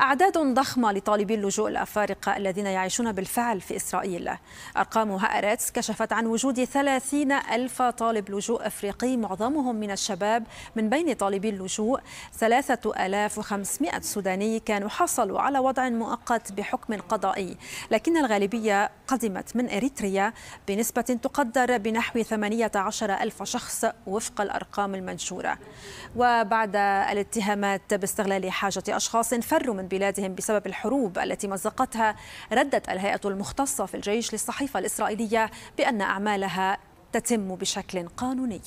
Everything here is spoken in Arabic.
أعداد ضخمة لطالبي اللجوء الأفارقة الذين يعيشون بالفعل في إسرائيل أرقام هأرتس كشفت عن وجود 30 ألف طالب لجوء أفريقي معظمهم من الشباب من بين طالبي اللجوء 3500 سوداني كانوا حصلوا على وضع مؤقت بحكم قضائي لكن الغالبية قدمت من إريتريا بنسبة تقدر بنحو 18 ألف شخص وفق الأرقام المنشورة وبعد الاتهامات باستغلال حاجة أشخاص فروا من بلادهم بسبب الحروب التي مزقتها ردت الهيئة المختصة في الجيش للصحيفة الإسرائيلية بأن أعمالها تتم بشكل قانوني